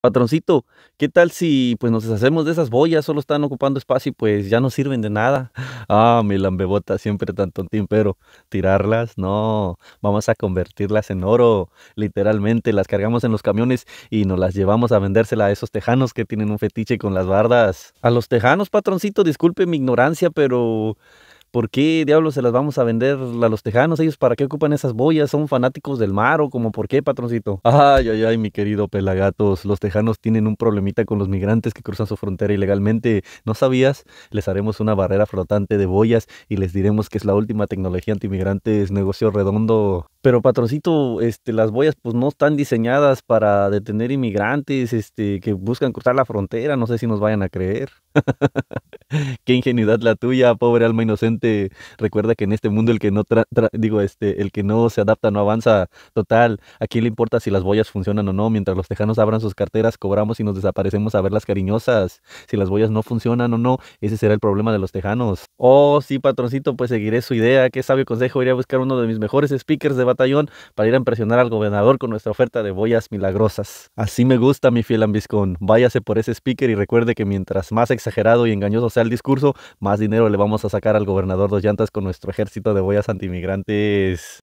Patroncito, ¿qué tal si pues nos deshacemos de esas boyas? Solo están ocupando espacio y pues ya no sirven de nada. Ah, mi lambebota, siempre tan tontín, pero tirarlas, no. Vamos a convertirlas en oro. Literalmente, las cargamos en los camiones y nos las llevamos a vendérsela a esos tejanos que tienen un fetiche con las bardas. A los tejanos, patroncito, disculpe mi ignorancia, pero ¿por qué diablos se las vamos a vender a los tejanos? ¿Ellos para qué ocupan esas boyas? ¿Son fanáticos del mar o como por qué, patroncito? Ay, ay, ay, mi querido pelagatos, los tejanos tienen un problemita con los migrantes que cruzan su frontera ilegalmente. ¿No sabías? Les haremos una barrera flotante de boyas y les diremos que es la última tecnología anti es negocio redondo. Pero patroncito, este, las boyas pues no están diseñadas para detener inmigrantes este, que buscan cruzar la frontera, no sé si nos vayan a creer. Qué ingenuidad la tuya, pobre alma inocente. Recuerda que en este mundo el que no digo este, el que no se adapta no avanza. Total, ¿a quién le importa si las boyas funcionan o no? Mientras los tejanos abran sus carteras, cobramos y nos desaparecemos a ver las cariñosas. Si las boyas no funcionan o no, ese será el problema de los tejanos. Oh, sí, patroncito, pues seguiré su idea. Qué sabio consejo, iré a buscar uno de mis mejores speakers de batallón para ir a impresionar al gobernador con nuestra oferta de boyas milagrosas. Así me gusta, mi fiel ambiscón. Váyase por ese speaker y recuerde que mientras más exagerado y engañoso sea el discurso, más dinero le vamos a sacar al gobernador Dos Llantas con nuestro ejército de boyas antimigrantes.